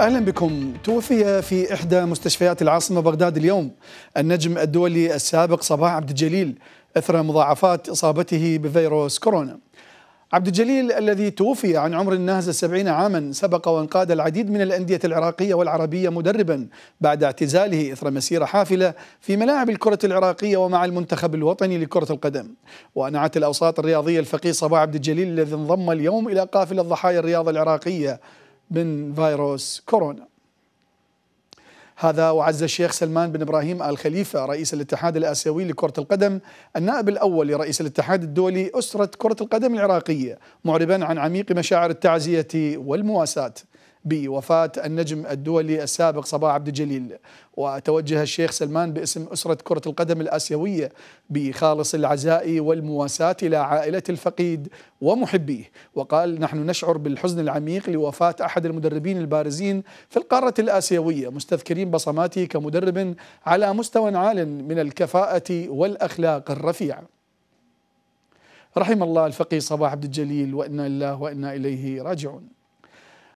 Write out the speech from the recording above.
اهلا بكم توفي في احدى مستشفيات العاصمه بغداد اليوم النجم الدولي السابق صباح عبد الجليل اثر مضاعفات اصابته بفيروس كورونا عبد الجليل الذي توفي عن عمر ناهز السبعين عاما سبق وانقاد العديد من الأندية العراقية والعربية مدربا بعد اعتزاله إثر مسيرة حافلة في ملاعب الكرة العراقية ومع المنتخب الوطني لكرة القدم وأنعت الأوساط الرياضية الفقيه صباح عبد الجليل الذي انضم اليوم إلى قافلة ضحايا الرياضة العراقية من فيروس كورونا هذا وعز الشيخ سلمان بن ابراهيم ال خليفه رئيس الاتحاد الاسيوي لكره القدم النائب الاول لرئيس الاتحاد الدولي اسره كره القدم العراقيه معربا عن عميق مشاعر التعزيه والمواساه بوفاة النجم الدولي السابق صباح عبد الجليل وتوجه الشيخ سلمان باسم أسرة كرة القدم الآسيوية بخالص العزاء والمواساة إلى عائلة الفقيد ومحبيه وقال نحن نشعر بالحزن العميق لوفاة أحد المدربين البارزين في القارة الآسيوية مستذكرين بصماته كمدرب على مستوى عال من الكفاءة والأخلاق الرفيعة رحم الله الفقيه صباح عبد الجليل وإنا لله وإنا إليه راجعون